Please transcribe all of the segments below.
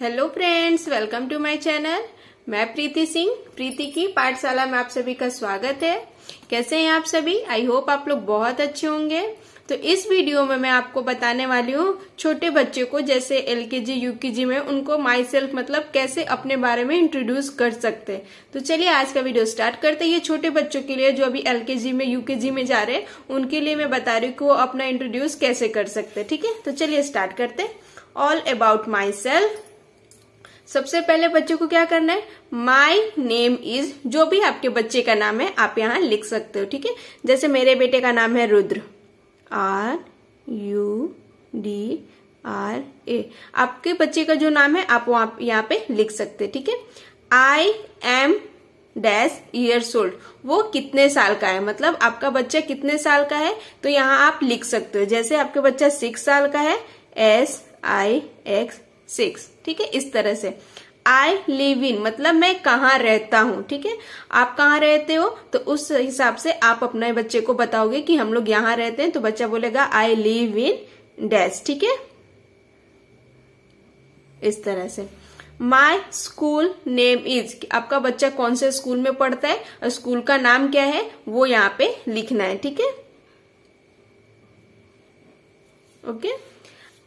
Hello friends welcome to my channel मैं प्रीति सिंह प्रीति की पाठशाला में आप सभी का स्वागत है कैसे हैं आप सभी आई होप आप लोग बहुत अच्छे होंगे तो इस वीडियो में मैं आपको बताने वाली हूँ छोटे बच्चे को जैसे एल के जी यू के जी में उनको माई सेल्फ मतलब कैसे अपने बारे में इंट्रोड्यूस कर सकते हैं तो चलिए आज का वीडियो स्टार्ट करते हैं ये छोटे बच्चों के लिए जो अभी एल के जी में यू के जी में जा रहे हैं उनके लिए मैं बता रही हूँ कि वो अपना इंट्रोड्यूस कैसे कर सकते ठीक है तो चलिए स्टार्ट करते ऑल अबाउट माई सेल्फ सबसे पहले बच्चे को क्या करना है माई नेम इज जो भी आपके बच्चे का नाम है आप यहाँ लिख सकते हो ठीक है जैसे मेरे बेटे का नाम है Rudra R U D R A आपके बच्चे का जो नाम है आप वहां यहाँ पे लिख सकते ठीक है I am dash years old वो कितने साल का है मतलब आपका बच्चा कितने साल का है तो यहाँ आप लिख सकते हो जैसे आपका बच्चा सिक्स साल का है एस आई एक्स सिक्स ठीक है इस तरह से आई लिव इन मतलब मैं कहाँ रहता हूँ ठीक है आप कहाँ रहते हो तो उस हिसाब से आप अपने बच्चे को बताओगे कि हम लोग यहाँ रहते हैं तो बच्चा बोलेगा आई लिव इन डैश ठीक है इस तरह से माई स्कूल नेम इज आपका बच्चा कौन से स्कूल में पढ़ता है और स्कूल का नाम क्या है वो यहाँ पे लिखना है ठीक है okay okay?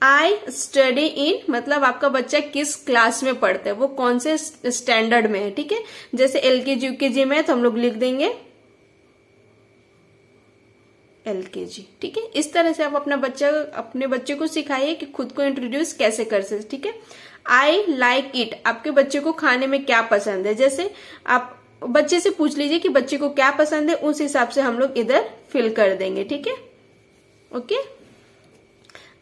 I study in मतलब आपका बच्चा किस क्लास में पढ़ता है वो कौन से स्टैंडर्ड में है ठीक है जैसे एल के जी यूके जी में तो हम लोग लिख देंगे एल के जी ठीक है इस तरह से आप अपना बच्चा अपने बच्चे को सिखाइए कि खुद को इंट्रोड्यूस कैसे कर सकते ठीक है आई लाइक इट आपके बच्चे को खाने में क्या पसंद है जैसे आप बच्चे से पूछ लीजिए कि बच्चे को क्या पसंद है उस हिसाब से हम लोग इधर फिल कर देंगे ठीक है ओके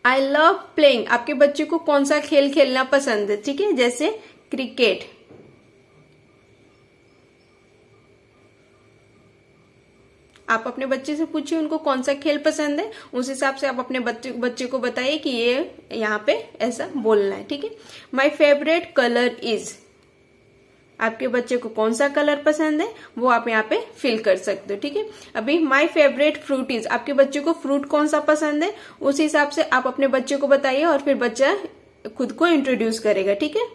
आई लव प्लेइंग आपके बच्चे को कौन सा खेल खेलना पसंद है ठीक है जैसे क्रिकेट आप अपने बच्चे से पूछिए उनको कौन सा खेल पसंद है उस हिसाब से आप अपने बच्चे बच्चे को बताइए कि ये यहाँ पे ऐसा बोलना है ठीक है माई फेवरेट कलर इज आपके बच्चे को कौन सा कलर पसंद है वो आप यहाँ पे फिल कर सकते हो ठीक है अभी माय फेवरेट फ्रूट इज आपके बच्चे को फ्रूट कौन सा पसंद है उस हिसाब से आप अपने बच्चे को बताइए और फिर बच्चा खुद को इंट्रोड्यूस करेगा ठीक है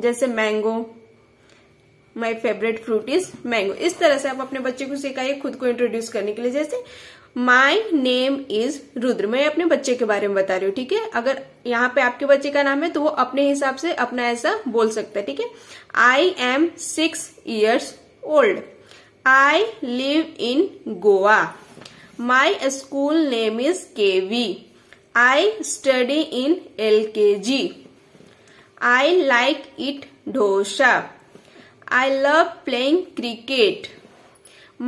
जैसे mango my favourite fruit is mango इस तरह से आप अपने बच्चे को सिखाइए खुद को इंट्रोड्यूस करने के लिए जैसे माई नेम इज रुद्र मैं अपने बच्चे के बारे में बता रही हूँ ठीक है अगर यहाँ पे आपके बच्चे का नाम है तो वो अपने हिसाब से अपना ऐसा बोल सकता है ठीक है I am six years old I live in Goa my school name is KV I study in L K G I like it dosa I love playing cricket.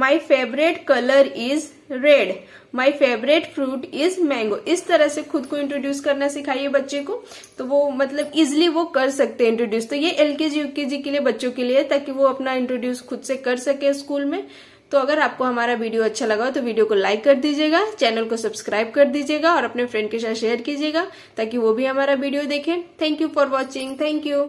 My favourite colour is red my favourite fruit is mango इस तरह से खुद को introduce करना सिखाइए बच्चे को तो वो मतलब इजिली वो कर सकते हैं इंट्रोड्यूस तो ये एलकेजी यूकेजी के लिए बच्चों के लिए ताकि वो अपना इंट्रोड्यूस खुद से कर सके स्कूल में तो अगर आपको हमारा वीडियो अच्छा लगा हो तो वीडियो को लाइक कर दीजिएगा चैनल को सब्सक्राइब कर दीजिएगा और अपने फ्रेंड के साथ शेयर कीजिएगा ताकि वो भी हमारा वीडियो देखें thank you for watching thank you